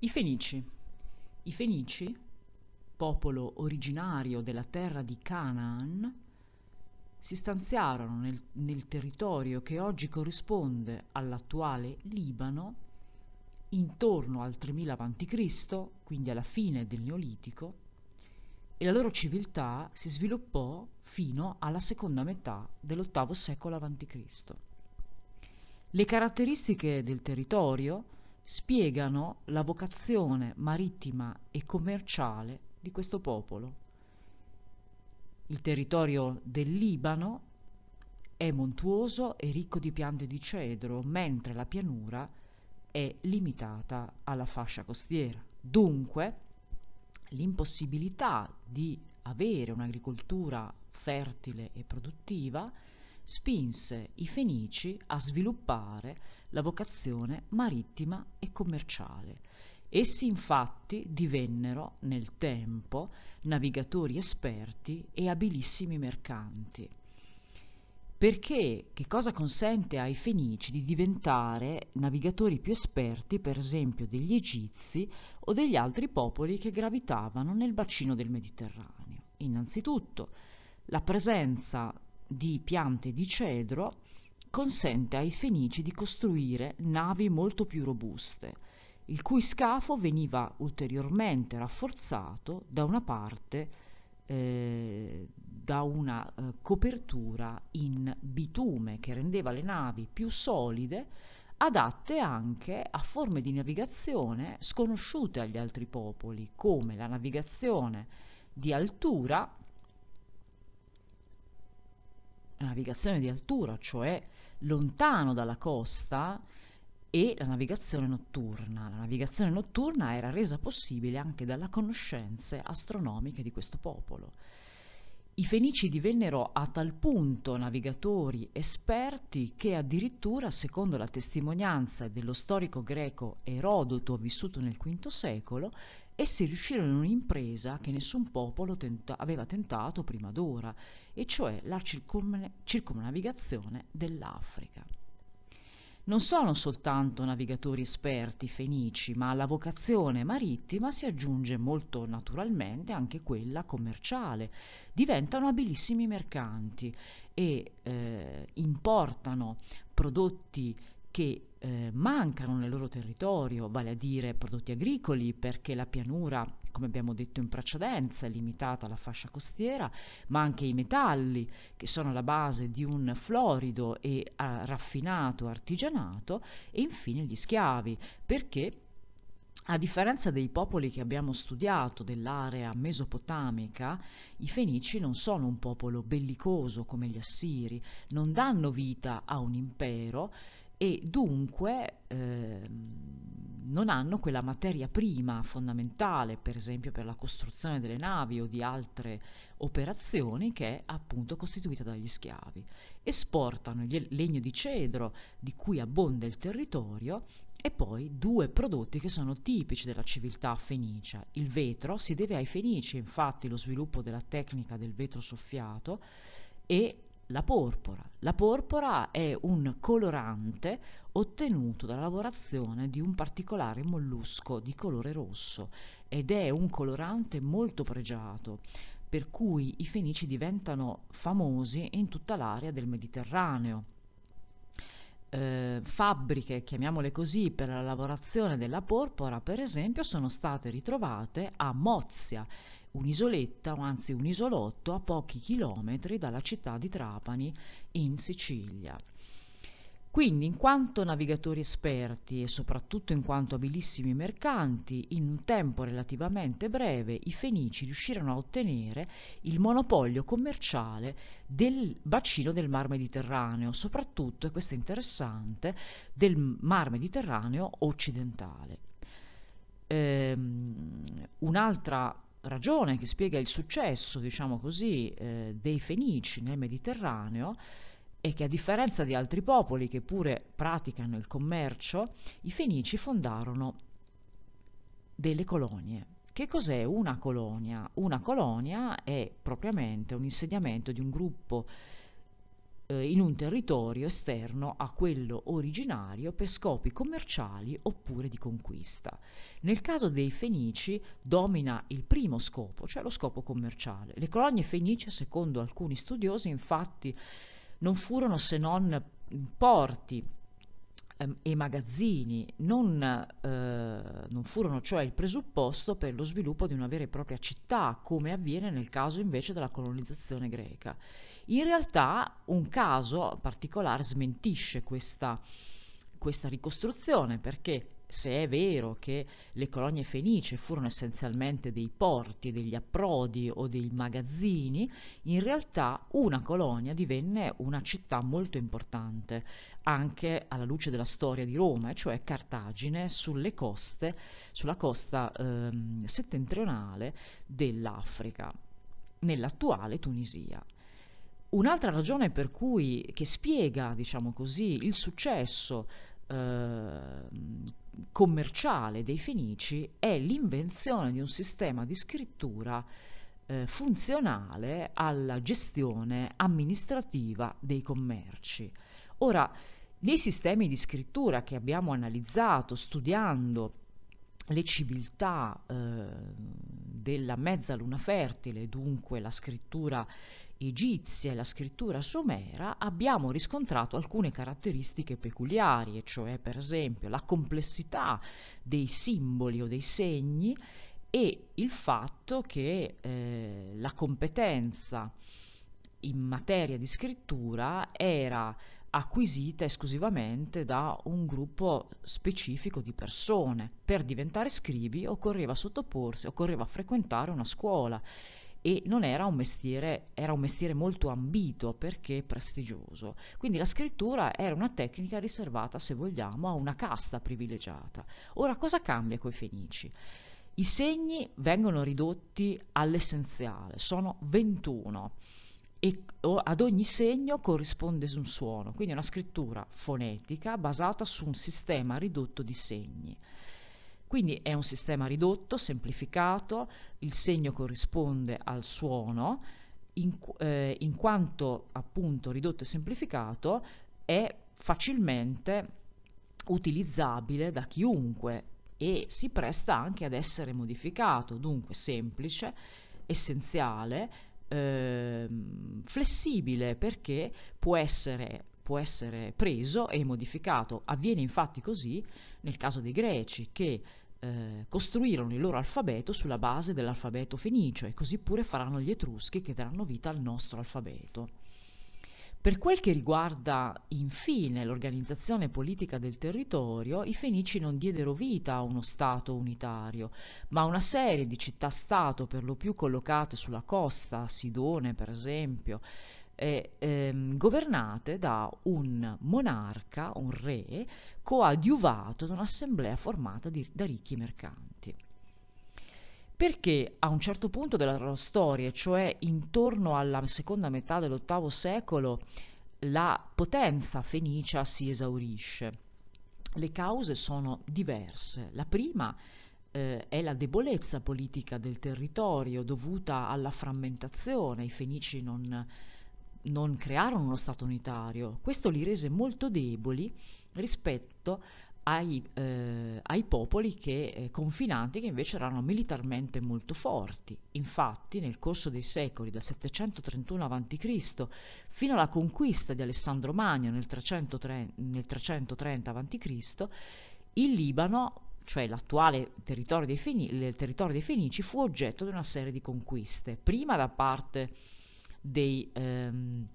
I Fenici. I Fenici, popolo originario della terra di Canaan, si stanziarono nel, nel territorio che oggi corrisponde all'attuale Libano intorno al 3000 a.C., quindi alla fine del Neolitico, e la loro civiltà si sviluppò fino alla seconda metà dell'VIII secolo a.C. Le caratteristiche del territorio spiegano la vocazione marittima e commerciale di questo popolo. Il territorio del Libano è montuoso e ricco di piante di cedro, mentre la pianura è limitata alla fascia costiera. Dunque, l'impossibilità di avere un'agricoltura fertile e produttiva spinse i Fenici a sviluppare la vocazione marittima e commerciale. Essi infatti divennero nel tempo navigatori esperti e abilissimi mercanti. Perché che cosa consente ai Fenici di diventare navigatori più esperti, per esempio, degli Egizi o degli altri popoli che gravitavano nel bacino del Mediterraneo? Innanzitutto, la presenza di piante di cedro consente ai fenici di costruire navi molto più robuste, il cui scafo veniva ulteriormente rafforzato da una parte eh, da una eh, copertura in bitume che rendeva le navi più solide, adatte anche a forme di navigazione sconosciute agli altri popoli, come la navigazione di altura la navigazione di altura, cioè lontano dalla costa, e la navigazione notturna. La navigazione notturna era resa possibile anche dalle conoscenze astronomiche di questo popolo. I Fenici divennero a tal punto navigatori esperti che addirittura, secondo la testimonianza dello storico greco Erodoto vissuto nel V secolo, essi riuscirono in un'impresa che nessun popolo tenta- aveva tentato prima d'ora, e cioè la circum- circumnavigazione dell'Africa. Non sono soltanto navigatori esperti fenici, ma alla vocazione marittima si aggiunge molto naturalmente anche quella commerciale. Diventano abilissimi mercanti e eh, importano prodotti che eh, mancano nel loro territorio, vale a dire prodotti agricoli, perché la pianura, come abbiamo detto in precedenza, è limitata alla fascia costiera, ma anche i metalli che sono la base di un florido e ah, raffinato artigianato e infine gli schiavi, perché a differenza dei popoli che abbiamo studiato dell'area mesopotamica, i Fenici non sono un popolo bellicoso come gli Assiri, non danno vita a un impero, e dunque eh, non hanno quella materia prima fondamentale, per esempio per la costruzione delle navi o di altre operazioni, che è appunto costituita dagli schiavi. Esportano il legno di cedro di cui abbonda il territorio e poi due prodotti che sono tipici della civiltà fenicia. Il vetro si deve ai fenici, infatti lo sviluppo della tecnica del vetro soffiato e la porpora. La porpora è un colorante ottenuto dalla lavorazione di un particolare mollusco di colore rosso ed è un colorante molto pregiato, per cui i fenici diventano famosi in tutta l'area del Mediterraneo eh, fabbriche, chiamiamole così, per la lavorazione della porpora, per esempio, sono state ritrovate a Mozia, un'isoletta, o anzi un isolotto a pochi chilometri dalla città di Trapani in Sicilia. Quindi, in quanto navigatori esperti e soprattutto in quanto abilissimi mercanti, in un tempo relativamente breve i Fenici riuscirono a ottenere il monopolio commerciale del bacino del Mar Mediterraneo, soprattutto, e questo è interessante, del Mar Mediterraneo occidentale. Ehm, un'altra ragione che spiega il successo, diciamo così, eh, dei Fenici nel Mediterraneo è e che a differenza di altri popoli che pure praticano il commercio, i Fenici fondarono delle colonie. Che cos'è una colonia? Una colonia è propriamente un insediamento di un gruppo eh, in un territorio esterno a quello originario per scopi commerciali oppure di conquista. Nel caso dei Fenici domina il primo scopo, cioè lo scopo commerciale. Le colonie fenici, secondo alcuni studiosi, infatti, non furono se non porti ehm, e magazzini, non, eh, non furono cioè il presupposto per lo sviluppo di una vera e propria città, come avviene nel caso invece della colonizzazione greca. In realtà un caso particolare smentisce questa, questa ricostruzione perché se è vero che le colonie fenice furono essenzialmente dei porti, degli approdi o dei magazzini, in realtà una colonia divenne una città molto importante, anche alla luce della storia di Roma, cioè Cartagine, coste, sulla costa ehm, settentrionale dell'Africa, nell'attuale Tunisia. Un'altra ragione per cui, che spiega, diciamo così, il successo Ehm, commerciale dei Fenici è l'invenzione di un sistema di scrittura eh, funzionale alla gestione amministrativa dei commerci. Ora, dei sistemi di scrittura che abbiamo analizzato studiando le civiltà eh, della mezzaluna fertile, dunque la scrittura egizia e la scrittura sumera, abbiamo riscontrato alcune caratteristiche peculiari, cioè per esempio la complessità dei simboli o dei segni e il fatto che eh, la competenza in materia di scrittura era acquisita esclusivamente da un gruppo specifico di persone. Per diventare scribi occorreva sottoporsi, occorreva frequentare una scuola e non era un mestiere, era un mestiere molto ambito perché prestigioso. Quindi la scrittura era una tecnica riservata, se vogliamo, a una casta privilegiata. Ora cosa cambia coi Fenici? I segni vengono ridotti all'essenziale, sono 21 e ad ogni segno corrisponde un suono, quindi una scrittura fonetica basata su un sistema ridotto di segni. Quindi è un sistema ridotto, semplificato, il segno corrisponde al suono, in, eh, in quanto appunto ridotto e semplificato è facilmente utilizzabile da chiunque e si presta anche ad essere modificato, dunque semplice, essenziale eh, flessibile perché può essere, può essere, preso e modificato. Avviene infatti così nel caso dei greci che eh, costruirono il loro alfabeto sulla base dell'alfabeto fenicio e così pure faranno gli etruschi che daranno vita al nostro alfabeto. Per quel che riguarda infine l'organizzazione politica del territorio, i Fenici non diedero vita a uno Stato unitario, ma a una serie di città-stato per lo più collocate sulla costa, Sidone per esempio, eh, ehm, governate da un monarca, un re, coadiuvato da un'assemblea formata di, da ricchi mercanti perché a un certo punto della loro storia, cioè intorno alla seconda metà dell'ottavo secolo, la potenza fenicia si esaurisce. Le cause sono diverse. La prima eh, è la debolezza politica del territorio dovuta alla frammentazione. I fenici non, non crearono uno Stato unitario. Questo li rese molto deboli rispetto a ai, eh, ai popoli che, eh, confinanti che invece erano militarmente molto forti. Infatti nel corso dei secoli, dal 731 a.C. fino alla conquista di Alessandro Magno nel 330, nel 330 a.C., il Libano cioè l'attuale territorio dei, Fenici, territorio dei Fenici, fu oggetto di una serie di conquiste, prima da parte dei, ehm,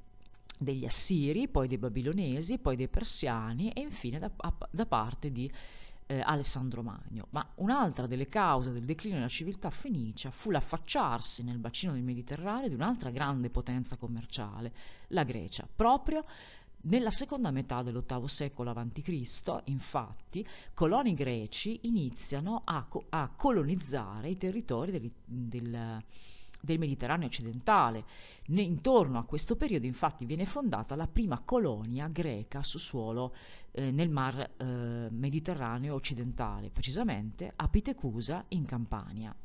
degli Assiri, poi dei Babilonesi, poi dei Persiani e infine da, da parte di eh, Alessandro Magno. Ma un'altra delle cause del declino della civiltà fenicia fu l'affacciarsi nel bacino del Mediterraneo di un'altra grande potenza commerciale, la Grecia, proprio nella seconda metà dell'VIII secolo a.C., infatti, coloni greci iniziano a, co- a colonizzare i territori del, del del Mediterraneo occidentale. Ne, intorno a questo periodo infatti viene fondata la prima colonia greca su suolo eh, nel mar eh, Mediterraneo occidentale, precisamente a Pitecusa in Campania.